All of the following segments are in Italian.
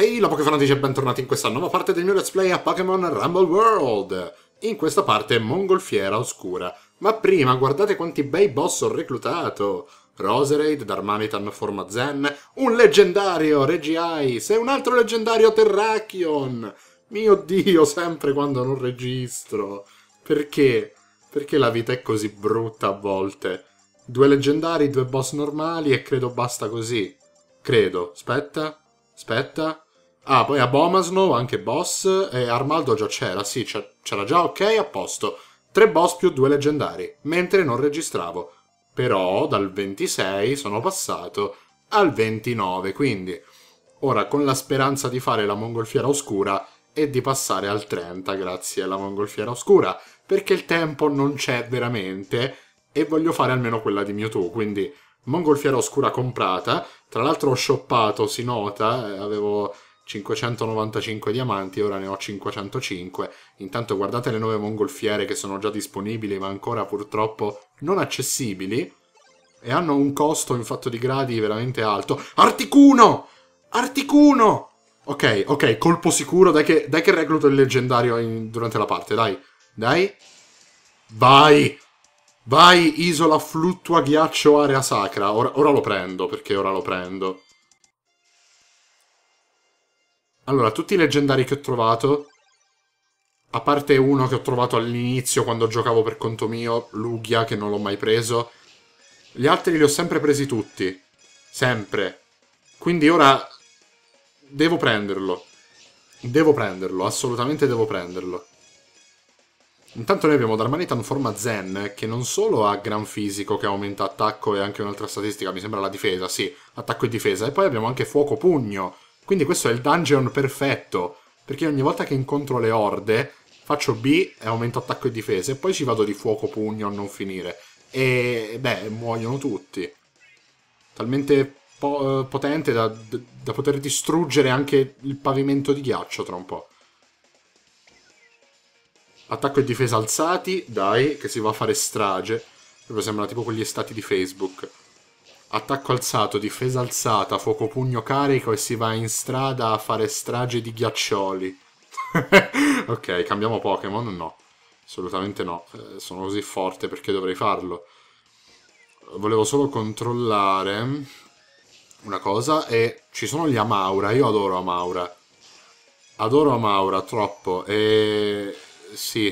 Ehi, hey, la Pokéfan dice bentornati in questa nuova parte del mio Let's Play a Pokémon Rumble World! In questa parte Mongolfiera Oscura. Ma prima, guardate quanti bei boss ho reclutato! Roserade, Darmanitan, Forma Zen, un leggendario Regice e un altro leggendario Terrakion! Mio Dio, sempre quando non registro! Perché? Perché la vita è così brutta a volte? Due leggendari, due boss normali e credo basta così. Credo. Aspetta. Aspetta. Ah, poi Abomasnow, anche boss. E Armaldo già c'era, sì, c'era già, ok, a posto. Tre boss più due leggendari, mentre non registravo. Però dal 26 sono passato al 29, quindi... Ora, con la speranza di fare la mongolfiera oscura e di passare al 30 grazie alla mongolfiera oscura, perché il tempo non c'è veramente e voglio fare almeno quella di Mewtwo, quindi mongolfiera oscura comprata. Tra l'altro ho shoppato, si nota, eh, avevo 595 diamanti, ora ne ho 505. Intanto guardate le nuove mongolfiere che sono già disponibili, ma ancora purtroppo non accessibili. E hanno un costo in fatto di gradi veramente alto. Articuno! Articuno! Ok, ok, colpo sicuro. Dai che, dai che recluto il leggendario in, durante la parte, dai. Dai. Vai! Vai, isola fluttua ghiaccio area sacra. Ora, ora lo prendo, perché ora lo prendo. Allora, tutti i leggendari che ho trovato, a parte uno che ho trovato all'inizio quando giocavo per conto mio, Lugia, che non l'ho mai preso, gli altri li ho sempre presi tutti. Sempre. Quindi ora devo prenderlo. Devo prenderlo, assolutamente devo prenderlo. Intanto noi abbiamo Darmanitan forma Zen, che non solo ha gran fisico, che aumenta attacco e anche un'altra statistica, mi sembra la difesa, sì, attacco e difesa, e poi abbiamo anche fuoco pugno, quindi questo è il dungeon perfetto, perché ogni volta che incontro le orde faccio B e aumento attacco e difesa e poi ci vado di fuoco pugno a non finire. E beh, muoiono tutti. Talmente po potente da, da poter distruggere anche il pavimento di ghiaccio tra un po'. Attacco e difesa alzati, dai, che si va a fare strage. Proprio sembra tipo quegli stati di Facebook attacco alzato, difesa alzata, fuoco pugno carico e si va in strada a fare strage di ghiaccioli. ok, cambiamo Pokémon? No, assolutamente no. Eh, sono così forte perché dovrei farlo. Volevo solo controllare una cosa e ci sono gli Amaura, io adoro Amaura. Adoro Amaura troppo e sì,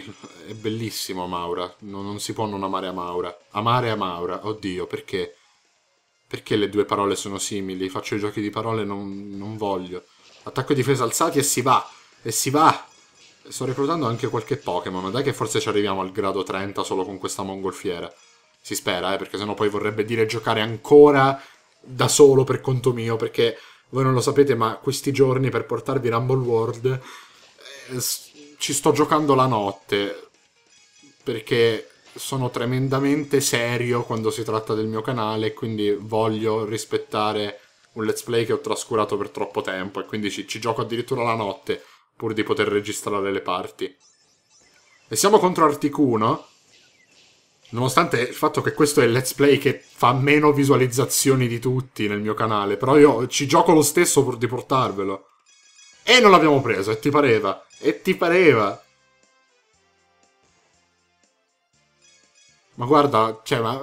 è bellissimo Amaura, non, non si può non amare Amaura. Amare Amaura, oddio, perché? Perché le due parole sono simili? Faccio i giochi di parole, non, non voglio. Attacco e difesa alzati e si va. E si va. Sto reclutando anche qualche Pokémon, ma dai che forse ci arriviamo al grado 30 solo con questa mongolfiera. Si spera, eh, perché sennò poi vorrebbe dire giocare ancora da solo per conto mio, perché voi non lo sapete, ma questi giorni per portarvi Rumble World eh, ci sto giocando la notte, perché sono tremendamente serio quando si tratta del mio canale, quindi voglio rispettare un let's play che ho trascurato per troppo tempo e quindi ci, ci gioco addirittura la notte pur di poter registrare le parti. E siamo contro Articuno, nonostante il fatto che questo è il let's play che fa meno visualizzazioni di tutti nel mio canale, però io ci gioco lo stesso pur di portarvelo. E non l'abbiamo preso, e ti pareva? E ti pareva? Ma guarda, cioè, ma,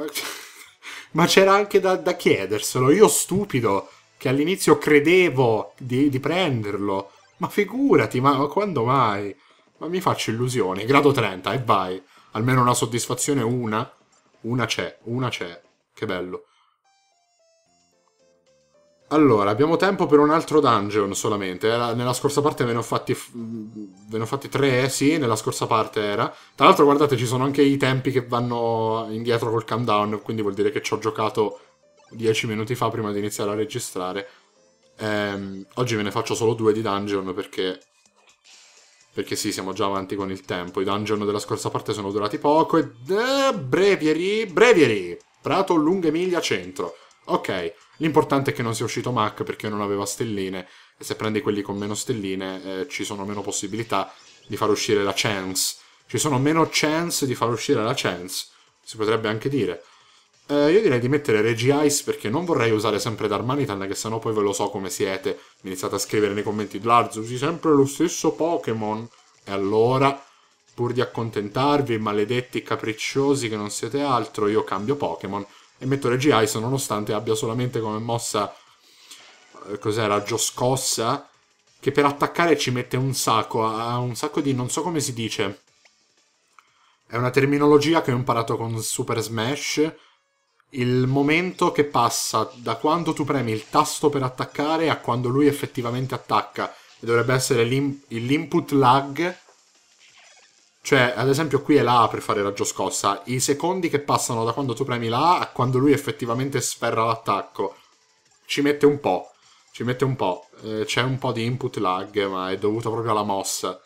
ma c'era anche da, da, chiederselo. Io stupido, che all'inizio credevo di, di prenderlo. Ma figurati, ma, ma, quando mai? Ma mi faccio illusioni. Grado 30, e vai. Almeno una soddisfazione, una. Una c'è, una c'è. Che bello. Allora, abbiamo tempo per un altro dungeon solamente. Era, nella scorsa parte ve ne ho fatti. Ve ne ho fatti tre, sì, nella scorsa parte era. Tra l'altro, guardate, ci sono anche i tempi che vanno indietro col countdown, quindi vuol dire che ci ho giocato dieci minuti fa prima di iniziare a registrare. Ehm, oggi ve ne faccio solo due di dungeon perché. Perché sì, siamo già avanti con il tempo. I dungeon della scorsa parte sono durati poco. E. Eh, brevieri! Breviary! Prato Lunghe Miglia Centro. Ok. L'importante è che non sia uscito Mac perché non aveva stelline e se prendi quelli con meno stelline eh, ci sono meno possibilità di far uscire la chance. Ci sono meno chance di far uscire la chance, si potrebbe anche dire. Eh, io direi di mettere Regi Ice perché non vorrei usare sempre Darmanitan che sennò poi ve lo so come siete. Mi iniziate a scrivere nei commenti Larz usi sempre lo stesso Pokémon. E allora, pur di accontentarvi, maledetti capricciosi che non siete altro, io cambio Pokémon e metto Reggie Ice nonostante abbia solamente come mossa eh, cos'era Gioscossa che per attaccare ci mette un sacco ha un sacco di non so come si dice è una terminologia che ho imparato con Super Smash il momento che passa da quando tu premi il tasto per attaccare a quando lui effettivamente attacca e dovrebbe essere l'in- l'input lag cioè, ad esempio, qui è la A per fare raggio scossa. I secondi che passano da quando tu premi la A a quando lui effettivamente sferra l'attacco. Ci mette un po'. Ci mette un po'. Eh, c'è un po' di input lag, ma è dovuto proprio alla mossa.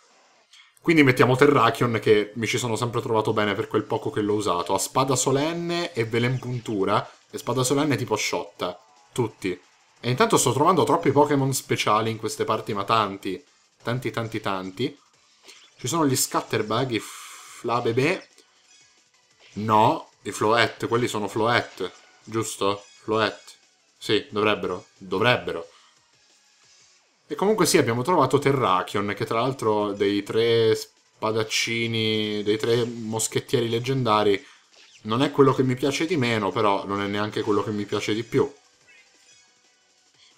Quindi mettiamo Terrakion, che mi ci sono sempre trovato bene per quel poco che l'ho usato. A spada solenne e velen puntura. E spada solenne tipo sciotta. Tutti. E intanto sto trovando troppi Pokémon speciali in queste parti, ma tanti. Tanti, tanti, tanti ci sono gli scatterbug, i flabebè. No, i floet, quelli sono floet, giusto? Floet. Sì, dovrebbero. Dovrebbero. E comunque sì, abbiamo trovato Terrakion, che tra l'altro dei tre spadaccini, dei tre moschettieri leggendari, non è quello che mi piace di meno, però non è neanche quello che mi piace di più.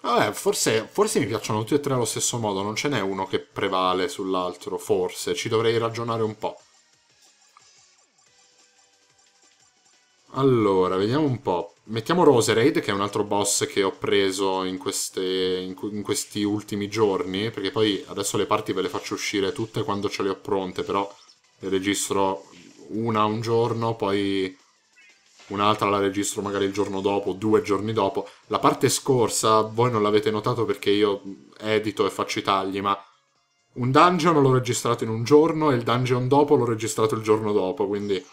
Vabbè, forse, forse, mi piacciono tutti e tre allo stesso modo, non ce n'è uno che prevale sull'altro, forse, ci dovrei ragionare un po'. Allora, vediamo un po'. Mettiamo Roserade, che è un altro boss che ho preso in, queste, in, in questi ultimi giorni, perché poi adesso le parti ve le faccio uscire tutte quando ce le ho pronte, però le registro una un giorno, poi un'altra la registro magari il giorno dopo, due giorni dopo. La parte scorsa, voi non l'avete notato perché io edito e faccio i tagli, ma un dungeon l'ho registrato in un giorno e il dungeon dopo l'ho registrato il giorno dopo, quindi...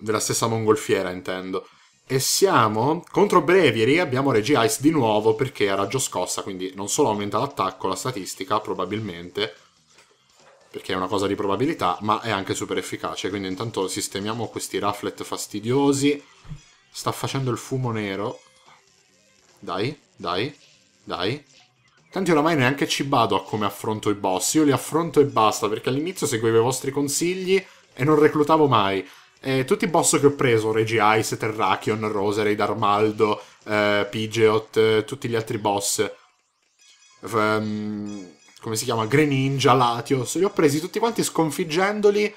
Della stessa mongolfiera, intendo. E siamo contro Breviary, abbiamo Regi Ice di nuovo perché ha raggio scossa, quindi non solo aumenta l'attacco, la statistica, probabilmente perché è una cosa di probabilità, ma è anche super efficace. Quindi intanto sistemiamo questi rafflet fastidiosi. Sta facendo il fumo nero. Dai, dai, dai. Tanti oramai neanche ci bado a come affronto i boss. Io li affronto e basta, perché all'inizio seguivo i vostri consigli e non reclutavo mai. E tutti i boss che ho preso, Regi Ice, Terrakion, Roserei, Darmaldo, eh, Pidgeot, eh, tutti gli altri boss... Um, come si chiama, Greninja, Latios, li ho presi tutti quanti sconfiggendoli eh,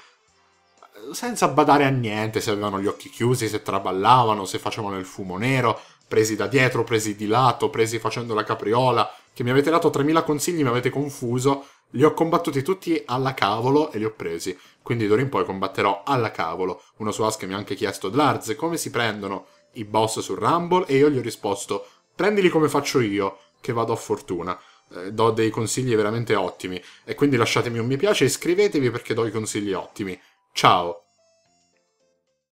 senza badare a niente, se avevano gli occhi chiusi, se traballavano, se facevano il fumo nero, presi da dietro, presi di lato, presi facendo la capriola, che mi avete dato 3000 consigli, mi avete confuso, li ho combattuti tutti alla cavolo e li ho presi. Quindi d'ora in poi combatterò alla cavolo. Uno su Ask mi ha anche chiesto, Dlarz, come si prendono i boss su Rumble? E io gli ho risposto, prendili come faccio io, che vado a fortuna. Eh, do dei consigli veramente ottimi e quindi lasciatemi un mi piace, e iscrivetevi perché do i consigli ottimi. Ciao!